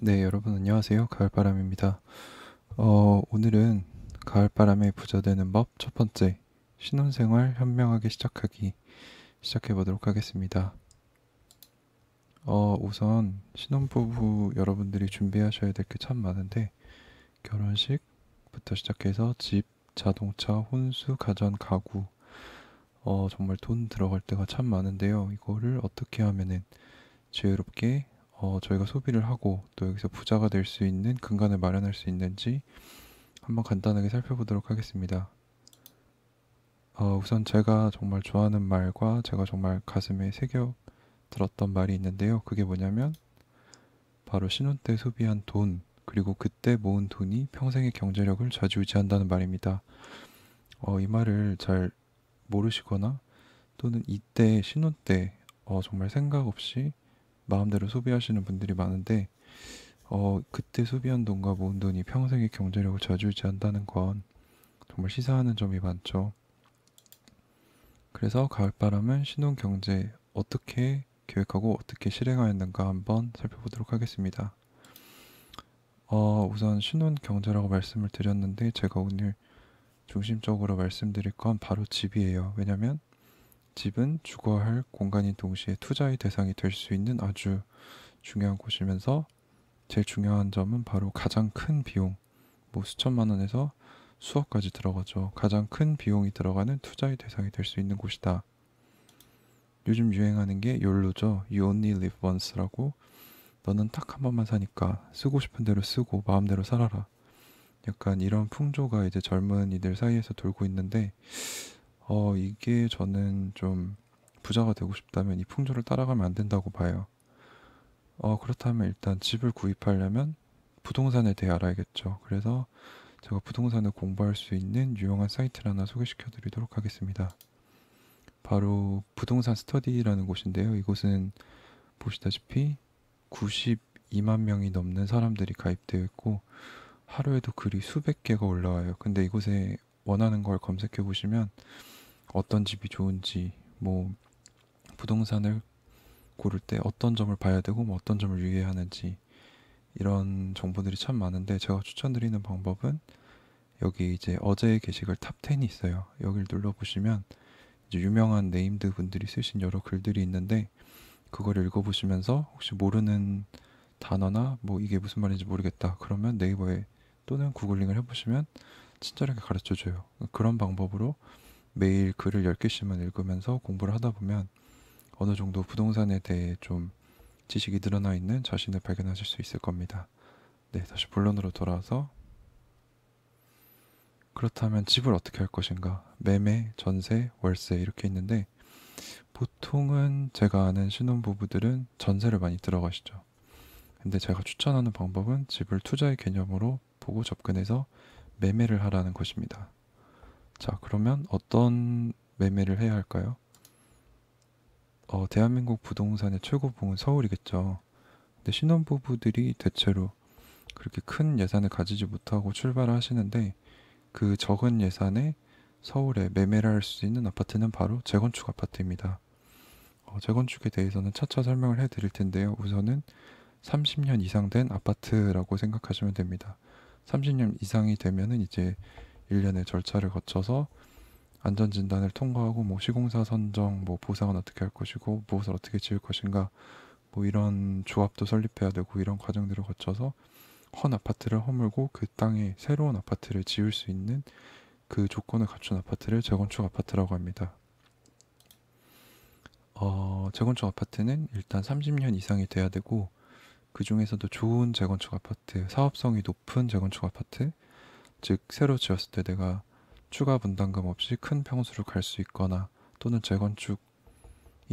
네, 여러분 안녕하세요. 가을바람입니다. 어, 오늘은 가을바람에 부자되는 법 첫 번째 신혼생활 현명하게 시작하기 시작해 보도록 하겠습니다. 어, 우선 신혼부부 여러분들이 준비하셔야 될 게 참 많은데 결혼식부터 시작해서 집, 자동차, 혼수, 가전, 가구 어, 정말 돈 들어갈 때가 참 많은데요. 이거를 어떻게 하면은 지혜롭게 어, 저희가 소비를 하고 또 여기서 부자가 될 수 있는 근간을 마련할 수 있는지 한번 간단하게 살펴보도록 하겠습니다. 어, 우선 제가 정말 좋아하는 말과 제가 정말 가슴에 새겨 들었던 말이 있는데요. 그게 뭐냐면 바로 신혼 때 소비한 돈 그리고 그때 모은 돈이 평생의 경제력을 좌지우지한다는 말입니다. 어, 이 말을 잘 모르시거나 또는 이때 신혼 때 어, 정말 생각 없이 마음대로 소비하시는 분들이 많은데 어, 그때 소비한 돈과 모은 돈이 평생의 경제력을 좌지우지한다는건 정말 시사하는 점이 많죠. 그래서 가을바람은 신혼경제 어떻게 계획하고 어떻게 실행하였는가 한번 살펴보도록 하겠습니다. 어, 우선 신혼경제라고 말씀을 드렸는데 제가 오늘 중심적으로 말씀드릴 건 바로 집이에요. 왜냐면 집은 주거 할 공간인 동시에 투자의 대상이 될 수 있는 아주 중요한 곳이면서 제일 중요한 점은 바로 가장 큰 비용, 뭐 수천만 원에서 수억까지 들어가죠. 가장 큰 비용이 들어가는 투자의 대상이 될 수 있는 곳이다. 요즘 유행하는 게 욜로죠. You only live once라고 너는 딱 한 번만 사니까 쓰고 싶은 대로 쓰고 마음대로 살아라. 약간 이런 풍조가 이제 젊은이들 사이에서 돌고 있는데 어, 이게 저는 좀 부자가 되고 싶다면 이 풍조를 따라가면 안 된다고 봐요. 어, 그렇다면 일단 집을 구입하려면 부동산에 대해 알아야겠죠. 그래서 제가 부동산을 공부할 수 있는 유용한 사이트를 하나 소개시켜 드리도록 하겠습니다. 바로 부동산 스터디라는 곳인데요. 이곳은 보시다시피 92만 명이 넘는 사람들이 가입되어 있고 하루에도 글이 수백 개가 올라와요. 근데 이곳에 원하는 걸 검색해 보시면 어떤 집이 좋은지 뭐 부동산을 고를 때 어떤 점을 봐야 되고 뭐 어떤 점을 유의해야 하는지 이런 정보들이 참 많은데 제가 추천드리는 방법은 여기 이제 어제의 게시글 탑10이 있어요. 여기를 눌러보시면 이제 유명한 네임드 분들이 쓰신 여러 글들이 있는데 그걸 읽어보시면서 혹시 모르는 단어나 뭐 이게 무슨 말인지 모르겠다 그러면 네이버에 또는 구글링을 해보시면 친절하게 가르쳐 줘요. 그런 방법으로 매일 글을 10개씩만 읽으면서 공부를 하다 보면 어느 정도 부동산에 대해 좀 지식이 늘어나 있는 자신을 발견하실 수 있을 겁니다. 네, 다시 본론으로 돌아와서 그렇다면 집을 어떻게 할 것인가? 매매, 전세, 월세 이렇게 있는데 보통은 제가 아는 신혼부부들은 전세를 많이 들어가시죠. 근데 제가 추천하는 방법은 집을 투자의 개념으로 보고 접근해서 매매를 하라는 것입니다. 자, 그러면 어떤 매매를 해야 할까요? 어, 대한민국 부동산의 최고 봉은 서울이겠죠. 근데 신혼부부들이 대체로 그렇게 큰 예산을 가지지 못하고 출발을 하시는데 그 적은 예산에 서울에 매매를 할 수 있는 아파트는 바로 재건축 아파트입니다. 어, 재건축에 대해서는 차차 설명을 해드릴 텐데요. 우선은 30년 이상 된 아파트라고 생각하시면 됩니다. 30년 이상이 되면은 이제 1년의 절차를 거쳐서 안전 진단을 통과하고 뭐 시공사 선정, 뭐 보상은 어떻게 할 것이고 무엇을 어떻게 지을 것인가 뭐 이런 조합도 설립해야 되고 이런 과정들을 거쳐서 헌 아파트를 허물고 그 땅에 새로운 아파트를 지을 수 있는 그 조건을 갖춘 아파트를 재건축 아파트라고 합니다. 어, 재건축 아파트는 일단 30년 이상이 돼야 되고 그 중에서도 좋은 재건축 아파트, 사업성이 높은 재건축 아파트, 즉 새로 지었을 때 내가 추가 분담금 없이 큰 평수로 갈 수 있거나 또는 재건축이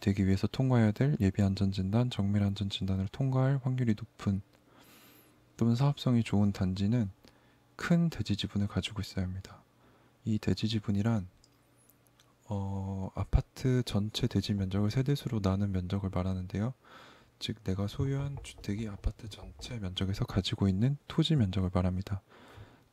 되기 위해서 통과해야 될 예비 안전 진단, 정밀 안전 진단을 통과할 확률이 높은 또는 사업성이 좋은 단지는 큰 대지 지분을 가지고 있어야 합니다. 이 대지 지분이란 어, 아파트 전체 대지 면적을 세대수로 나눈 면적을 말하는데요. 즉 내가 소유한 주택이 아파트 전체 면적에서 가지고 있는 토지 면적을 말합니다.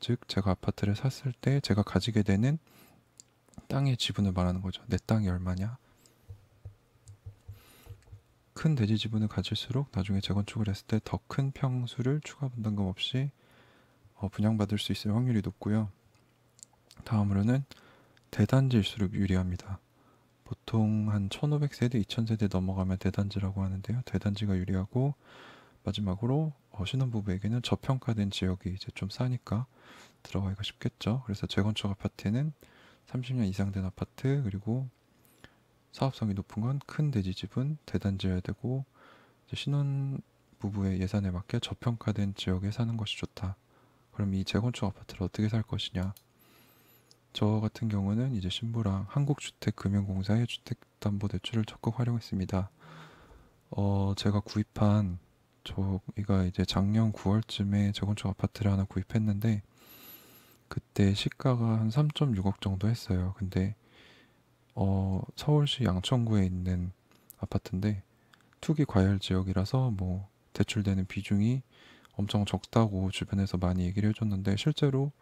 즉 제가 아파트를 샀을 때 제가 가지게 되는 땅의 지분을 말하는 거죠. 내 땅이 얼마냐? 큰 대지 지분을 가질수록 나중에 재건축을 했을 때 더 큰 평수를 추가 분담금 없이 어, 분양받을 수 있을 확률이 높고요. 다음으로는 대단지일수록 유리합니다. 보통 한 1500세대, 2000세대 넘어가면 대단지라고 하는데요. 대단지가 유리하고 마지막으로 어, 신혼부부에게는 저평가된 지역이 이제 좀 싸니까 들어가기가 쉽겠죠. 그래서 재건축 아파트는 30년 이상 된 아파트 그리고 사업성이 높은 건 큰 대지집은 대단지여야 되고 신혼 부부의 예산에 맞게 저평가된 지역에 사는 것이 좋다. 그럼 이 재건축 아파트를 어떻게 살 것이냐? 저 같은 경우는 이제 신부랑 한국주택금융공사의 주택담보대출을 적극 활용했습니다. 어, 제가 구입한 저희가 이제 작년 9월쯤에 재건축 아파트를 하나 구입했는데 그때 시가가 한 3.6억 정도 했어요. 근데 어, 서울시 양천구에 있는 아파트인데 투기 과열 지역이라서 뭐 대출되는 비중이 엄청 적다고 주변에서 많이 얘기를 해줬는데 실제로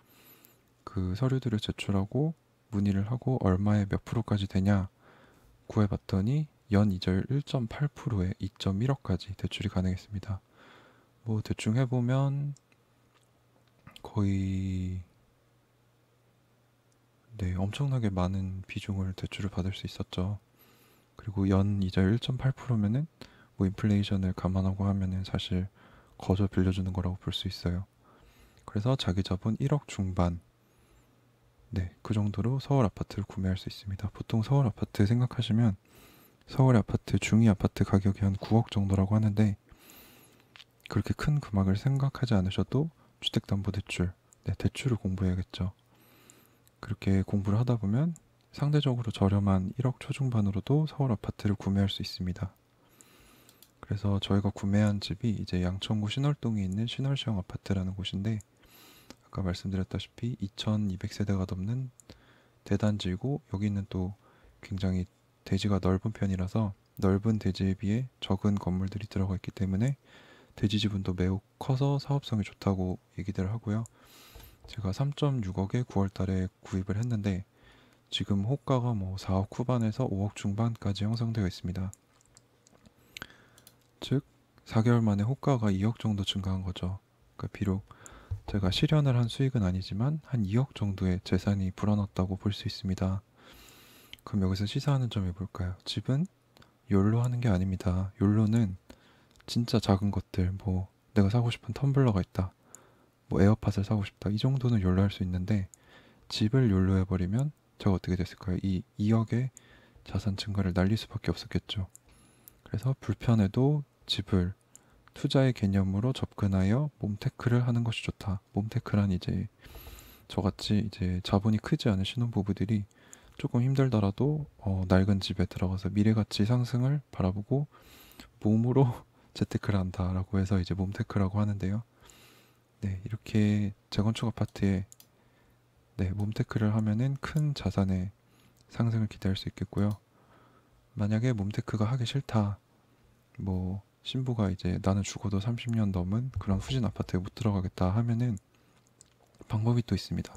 그 서류들을 제출하고 문의를 하고 얼마에 몇 프로까지 되냐 구해봤더니 연 이자율 1.8%에 2.1억까지 대출이 가능했습니다. 뭐 대충 해보면 거의 네 엄청나게 많은 비중을 대출을 받을 수 있었죠. 그리고 연 이자율 1.8%면은 뭐 인플레이션을 감안하고 하면은 사실 거저 빌려주는 거라고 볼 수 있어요. 그래서 자기 자본 1억 중반 네, 그 정도로 서울 아파트를 구매할 수 있습니다. 보통 서울 아파트 생각하시면 서울 아파트 중위 아파트 가격이 한 9억 정도라고 하는데 그렇게 큰 금액을 생각하지 않으셔도 주택담보대출, 네, 대출을 공부해야겠죠. 그렇게 공부를 하다 보면 상대적으로 저렴한 1억 초중반으로도 서울 아파트를 구매할 수 있습니다. 그래서 저희가 구매한 집이 이제 양천구 신월동에 있는 신월시형 아파트라는 곳인데 아까 말씀드렸다시피 2200세대가 넘는 대단지이고 여기는 또 굉장히 대지가 넓은 편이라서 넓은 대지에 비해 적은 건물들이 들어가 있기 때문에 대지 지분도 매우 커서 사업성이 좋다고 얘기들 하고요. 제가 3.6억에 9월 달에 구입을 했는데 지금 호가가 뭐 4억 후반에서 5억 중반까지 형성되어 있습니다. 즉 4개월 만에 호가가 2억 정도 증가한 거죠. 그러니까 비록 제가 실현을 한 수익은 아니지만 한 2억 정도의 재산이 불어났다고 볼 수 있습니다. 그럼 여기서 시사하는 점이 뭘까요? 집은 욜로 하는 게 아닙니다. 욜로는 진짜 작은 것들, 뭐 내가 사고 싶은 텀블러가 있다, 뭐 에어팟을 사고 싶다, 이 정도는 욜로 할 수 있는데 집을 욜로 해버리면 제가 어떻게 됐을까요? 이 2억의 자산 증가를 날릴 수밖에 없었겠죠. 그래서 불편해도 집을 투자의 개념으로 접근하여 몸테크를 하는 것이 좋다. 몸테크란 이제 저같이 이제 자본이 크지 않은 신혼부부들이 조금 힘들더라도 어, 낡은 집에 들어가서 미래가치 상승을 바라보고 몸으로 재테크를 한다라고 해서 이제 몸테크라고 하는데요. 네, 이렇게 재건축 아파트에 네, 몸테크를 하면은 큰 자산의 상승을 기대할 수 있겠고요. 만약에 몸테크가 하기 싫다. 뭐 신부가 이제 나는 죽어도 30년 넘은 그런 후진 아파트에 못 들어가겠다 하면은 방법이 또 있습니다.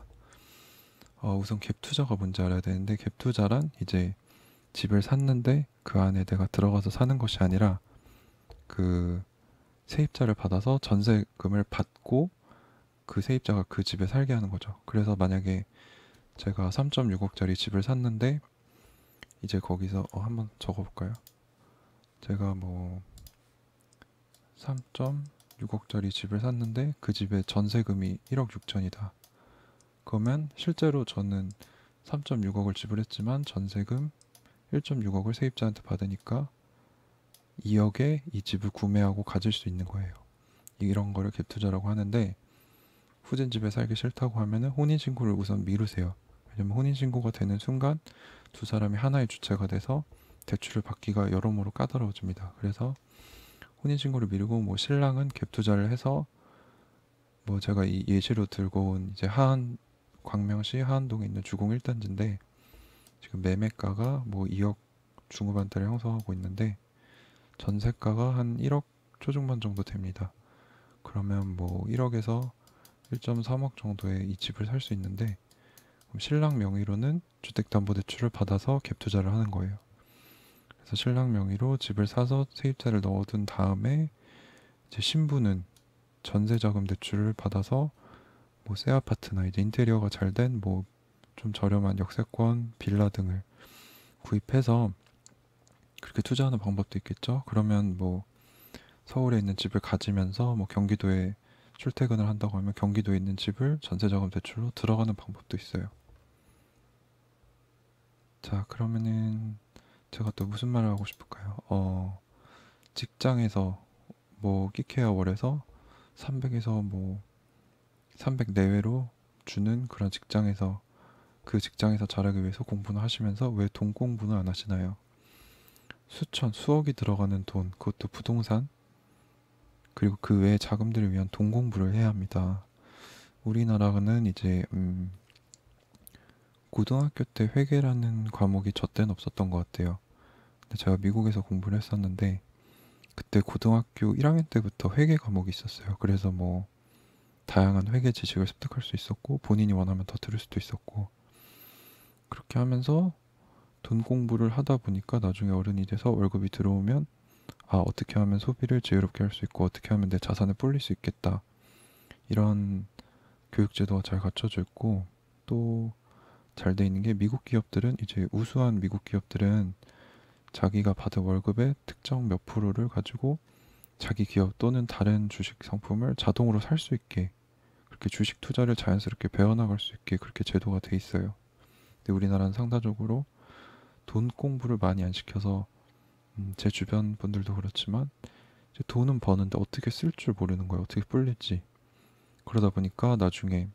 어, 우선 갭 투자가 뭔지 알아야 되는데 갭 투자란 이제 집을 샀는데 그 안에 내가 들어가서 사는 것이 아니라 그 세입자를 받아서 전세금을 받고 그 세입자가 그 집에 살게 하는 거죠. 그래서 만약에 제가 3.6억짜리 집을 샀는데 이제 거기서 어, 한번 적어볼까요? 제가 뭐 3.6억짜리 집을 샀는데 그 집의 전세금이 1억 6천이다. 그러면 실제로 저는 3.6억을 지불했지만 전세금 1.6억을 세입자한테 받으니까 2억에 이 집을 구매하고 가질 수 있는 거예요. 이런 거를 갭투자라고 하는데 후진 집에 살기 싫다고 하면은 혼인신고를 우선 미루세요. 왜냐면 혼인신고가 되는 순간 두 사람이 하나의 주체가 돼서 대출을 받기가 여러모로 까다로워집니다. 그래서 혼인신고를 미루고 뭐 신랑은 갭투자를 해서 뭐 제가 이 예시로 들고 온 이제 하안 광명시 하안동에 있는 주공 1단지인데 지금 매매가가 뭐 2억 중후반대를 형성하고 있는데 전세가가 한 1억 초중반 정도 됩니다. 그러면 뭐 1억에서 1.3억 정도의이 집을 살 수 있는데 신랑 명의로는 주택담보대출을 받아서 갭투자를 하는 거예요. 그래서 신랑 명의로 집을 사서 세입자를 넣어둔 다음에 이제 신부는 전세 자금 대출을 받아서 뭐 새 아파트나 이제 인테리어가 잘 된 뭐 좀 저렴한 역세권 빌라 등을 구입해서 그렇게 투자하는 방법도 있겠죠. 그러면 뭐 서울에 있는 집을 가지면서 뭐 경기도에 출퇴근을 한다고 하면 경기도에 있는 집을 전세자금 대출로 들어가는 방법도 있어요. 자, 그러면은 제가 또 무슨 말을 하고 싶을까요? 어, 직장에서 뭐 끼케어 월에서 300에서 뭐 300 내외로 주는 그런 직장에서 그 직장에서 잘하기 위해서 공부는 하시면서 왜 돈 공부는 안 하시나요? 수천, 수억이 들어가는 돈, 그것도 부동산, 그리고 그 외의 자금들을 위한 돈 공부를 해야 합니다. 우리나라는 이제, 음, 고등학교 때 회계라는 과목이 저 때는 없었던 것 같아요. 근데 제가 미국에서 공부를 했었는데 그때 고등학교 1학년 때부터 회계 과목이 있었어요. 그래서 뭐 다양한 회계 지식을 습득할 수 있었고 본인이 원하면 더 들을 수도 있었고 그렇게 하면서 돈 공부를 하다 보니까 나중에 어른이 돼서 월급이 들어오면 아 어떻게 하면 소비를 자유롭게 할 수 있고 어떻게 하면 내 자산을 불릴 수 있겠다 이런 교육제도가 잘 갖춰져 있고 또 잘돼 있는 게 미국 기업들은 이제 우수한 미국 기업들은 자기가 받은 월급의 특정 몇 프로를 가지고 자기 기업 또는 다른 주식 상품을 자동으로 살 수 있게 그렇게 주식 투자를 자연스럽게 배워나갈 수 있게 그렇게 제도가 돼 있어요. 근데 우리나라는 상대적으로 돈 공부를 많이 안 시켜서 음, 제 주변 분들도 그렇지만 이제 돈은 버는데 어떻게 쓸 줄 모르는 거예요. 어떻게 불릴지. 그러다 보니까 나중에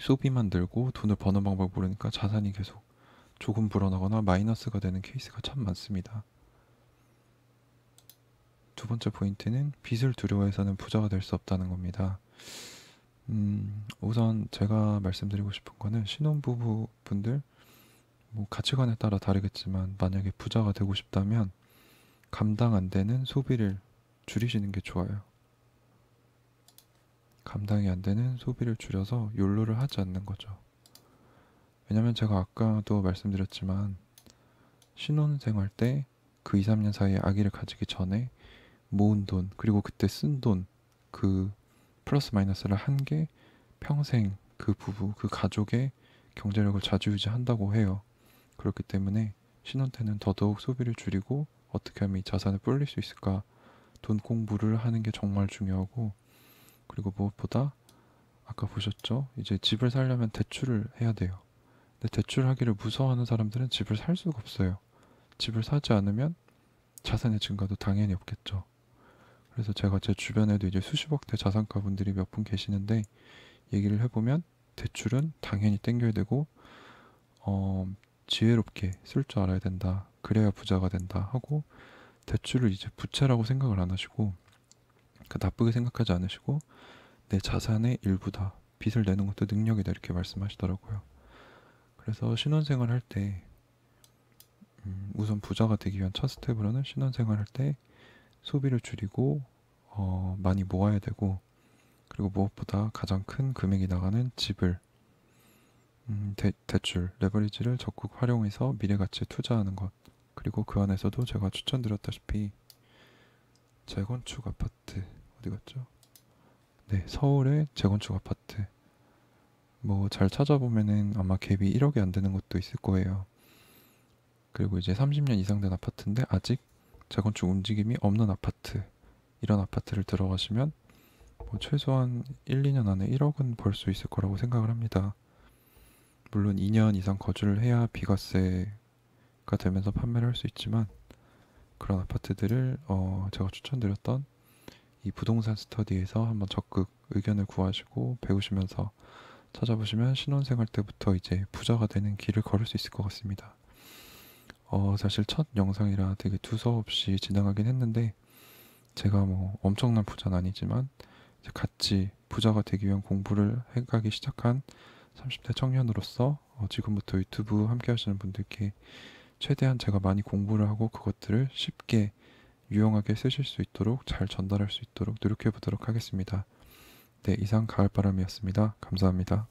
소비만 늘고 돈을 버는 방법을 모르니까 자산이 계속 조금 불어나거나 마이너스가 되는 케이스가 참 많습니다. 두 번째 포인트는 빚을 두려워해서는 부자가 될 수 없다는 겁니다. 음, 우선 제가 말씀드리고 싶은 거는 신혼부부 분들 뭐 가치관에 따라 다르겠지만 만약에 부자가 되고 싶다면 감당 안 되는 소비를 줄이시는 게 좋아요. 감당이 안 되는 소비를 줄여서 욜로를 하지 않는 거죠. 왜냐면 제가 아까도 말씀드렸지만 신혼생활 때 그 2, 3년 사이에 아기를 가지기 전에 모은 돈 그리고 그때 쓴 돈 그 플러스 마이너스를 한 게 평생 그 부부 그 가족의 경제력을 자주 유지한다고 해요. 그렇기 때문에 신혼 때는 더더욱 소비를 줄이고 어떻게 하면 이 자산을 불릴 수 있을까 돈 공부를 하는 게 정말 중요하고 그리고 무엇보다 아까 보셨죠? 이제 집을 살려면 대출을 해야 돼요. 근데 대출하기를 무서워하는 사람들은 집을 살 수가 없어요. 집을 사지 않으면 자산의 증가도 당연히 없겠죠. 그래서 제가 제 주변에도 이제 수십억대 자산가 분들이 몇 분 계시는데 얘기를 해보면 대출은 당연히 땡겨야 되고 어, 지혜롭게 쓸 줄 알아야 된다. 그래야 부자가 된다 하고 대출을 이제 부채라고 생각을 안 하시고 그러니까 나쁘게 생각하지 않으시고 내 자산의 일부다. 빚을 내는 것도 능력이다. 이렇게 말씀하시더라고요. 그래서 신혼생활 할때 음, 우선 부자가 되기 위한 첫 스텝으로는 신혼생활 할 때 소비를 줄이고 어, 많이 모아야 되고 그리고 무엇보다 가장 큰 금액이 나가는 집을 음, 대, 출 레버리지를 적극 활용해서 미래 가치에 투자하는 것 그리고 그 안에서도 제가 추천드렸다시피 재건축 아파트 어디 갔죠? 네, 서울의 재건축 아파트. 뭐 잘 찾아보면은 아마 갭이 1억이 안 되는 것도 있을 거예요. 그리고 이제 30년 이상 된 아파트인데 아직 재건축 움직임이 없는 아파트. 이런 아파트를 들어가시면 뭐 최소한 1, 2년 안에 1억은 벌 수 있을 거라고 생각을 합니다. 물론 2년 이상 거주를 해야 비과세가 되면서 판매를 할 수 있지만 그런 아파트들을 어 제가 추천드렸던 이 부동산 스터디에서 한번 적극 의견을 구하시고 배우시면서 찾아보시면 신혼생활 때부터 이제 부자가 되는 길을 걸을 수 있을 것 같습니다. 어, 사실 첫 영상이라 되게 두서없이 지나가긴 했는데 제가 뭐 엄청난 부자는 아니지만 같이 부자가 되기 위한 공부를 해가기 시작한 30대 청년으로서 어, 지금부터 유튜브 함께 하시는 분들께 최대한 제가 많이 공부를 하고 그것들을 쉽게 유용하게 쓰실 수 있도록 잘 전달할 수 있도록 노력해 보도록 하겠습니다. 네, 이상 가을바람이었습니다. 감사합니다.